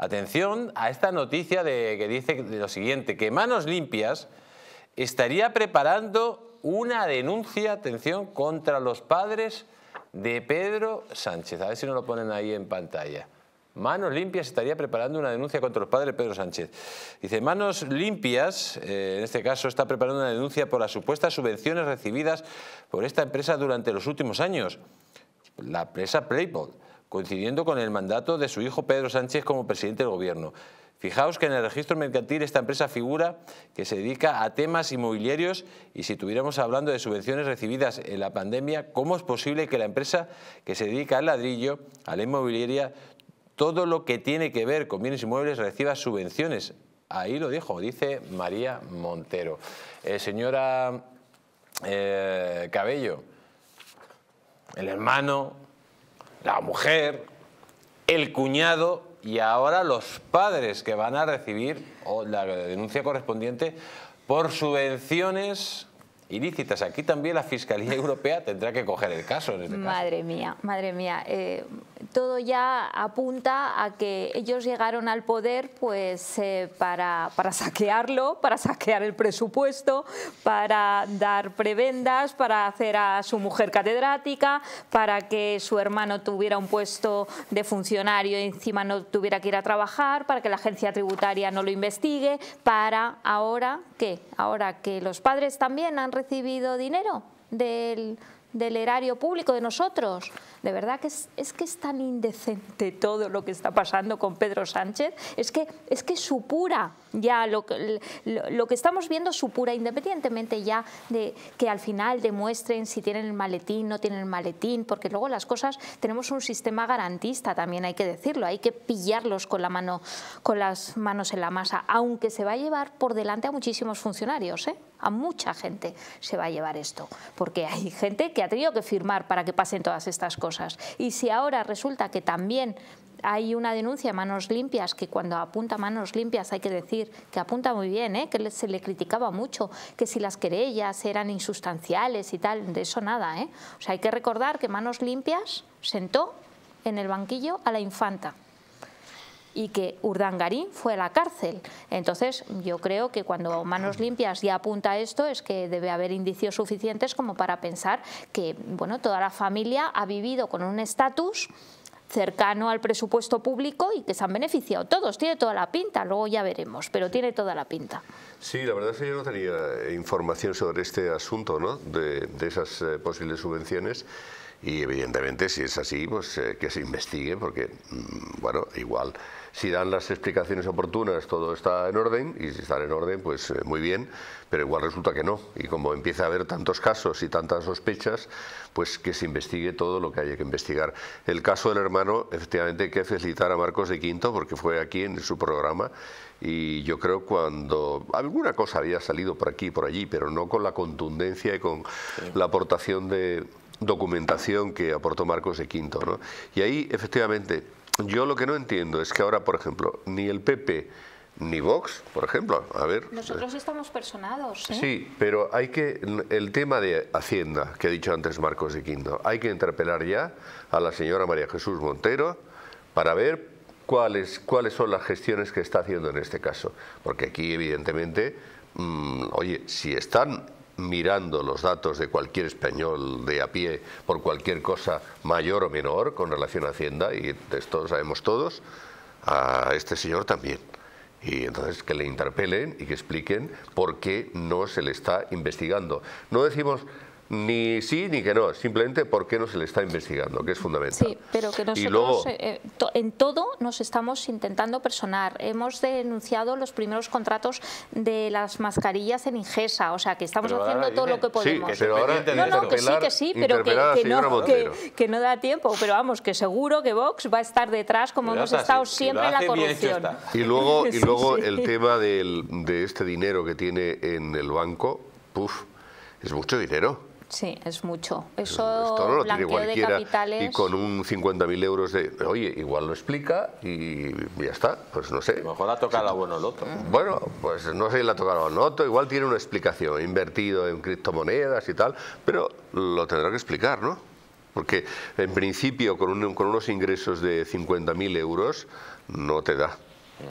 Atención a esta noticia que dice lo siguiente, que Manos Limpias estaría preparando una denuncia, atención, contra los padres de Pedro Sánchez. A ver si nos lo ponen ahí en pantalla. Manos Limpias estaría preparando una denuncia contra los padres de Pedro Sánchez. Dice, Manos Limpias, eh, en este caso, está preparando una denuncia por las supuestas subvenciones recibidas por esta empresa durante los últimos años. La empresa Playboy coincidiendo con el mandato de su hijo Pedro Sánchez como presidente del Gobierno. Fijaos que en el registro mercantil esta empresa figura que se dedica a temas inmobiliarios y si estuviéramos hablando de subvenciones recibidas en la pandemia, ¿cómo es posible que la empresa que se dedica al ladrillo, a la inmobiliaria, todo lo que tiene que ver con bienes inmuebles reciba subvenciones? Ahí lo dijo, dice María Montero. Eh, señora eh, Cabello, el hermano la mujer, el cuñado y ahora los padres que van a recibir la denuncia correspondiente por subvenciones ilícitas. Aquí también la Fiscalía Europea tendrá que coger el caso en este caso. Madre mía, madre mía. Eh, todo ya apunta a que ellos llegaron al poder pues eh, para, para saquearlo, para saquear el presupuesto, para dar prebendas, para hacer a su mujer catedrática, para que su hermano tuviera un puesto de funcionario y encima no tuviera que ir a trabajar, para que la agencia tributaria no lo investigue, para ahora, ¿qué? Ahora que los padres también han recibido dinero del, erario público de nosotros. De verdad que es, que es tan indecente todo lo que está pasando con Pedro Sánchez. Es que, es que supura ya lo que, lo, lo que estamos viendo supura independientemente ya de que al final demuestren si tienen el maletín, no tienen el maletín, porque luego las cosas tenemos un sistema garantista también hay que decirlo, hay que pillarlos con la mano con las manos en la masa, aunque se va a llevar por delante a muchísimos funcionarios, ¿eh? a mucha gente se va a llevar esto, porque hay gente que ha tenido que firmar para que pasen todas estas cosas. Y si ahora resulta que también hay una denuncia a manos limpias, que cuando apunta manos limpias hay que decir que apunta muy bien, ¿eh? que se le criticaba mucho, que si las querellas eran insustanciales y tal, de eso nada. ¿eh? O sea, hay que recordar que manos limpias sentó en el banquillo a la infanta y que Urdangarín fue a la cárcel. Entonces, yo creo que cuando Manos Limpias ya apunta a esto es que debe haber indicios suficientes como para pensar que bueno, toda la familia ha vivido con un estatus cercano al presupuesto público y que se han beneficiado todos. Tiene toda la pinta, luego ya veremos, pero tiene toda la pinta. Sí, la verdad es que yo no tenía información sobre este asunto, ¿no? de, esas eh, posibles subvenciones. Y evidentemente, si es así, pues eh, que se investigue, porque, mm, bueno, igual, si dan las explicaciones oportunas, todo está en orden, y si están en orden, pues eh, muy bien, pero igual resulta que no. Y como empieza a haber tantos casos y tantas sospechas, pues que se investigue todo lo que haya que investigar. El caso del hermano, efectivamente, hay que felicitar a Marcos de Quinto, porque fue aquí en su programa, y yo creo cuando alguna cosa había salido por aquí y por allí, pero no con la contundencia y con la aportación de documentación que aportó Marcos de Quinto. ¿no? Y ahí, efectivamente, yo lo que no entiendo es que ahora, por ejemplo, ni el PP ni Vox, por ejemplo, a ver... Nosotros estamos personados. ¿eh? Sí, pero hay que... El tema de Hacienda, que ha dicho antes Marcos de Quinto, hay que interpelar ya a la señora María Jesús Montero para ver cuáles, cuáles son las gestiones que está haciendo en este caso. Porque aquí, evidentemente, mm, oye, si están mirando los datos de cualquier español de a pie por cualquier cosa mayor o menor con relación a Hacienda, y esto lo sabemos todos, a este señor también. Y entonces que le interpelen y que expliquen por qué no se le está investigando. No decimos ni sí ni que no, simplemente porque no se le está investigando, que es fundamental. Sí, pero que nosotros eh, en todo nos estamos intentando personar. Hemos denunciado los primeros contratos de las mascarillas en Ingesa, o sea que estamos haciendo todo lo que podemos. no, no, que sí, que sí, pero que, no, que, no, da tiempo, pero vamos, que seguro que Vox va a estar detrás como hemos estado siempre en la corrupción. Y luego, y luego el tema de este dinero que tiene en el banco, puf es mucho dinero. Sí, es mucho. Eso Esto capitales... y con un 50.000 euros de... Oye, igual lo explica y ya está, pues no sé. A lo mejor ha tocado a bueno otro. Bueno, pues no sé si le ha tocado a otro. igual tiene una explicación, invertido en criptomonedas y tal, pero lo tendrá que explicar, ¿no? Porque en principio con, un, con unos ingresos de 50.000 euros no te da.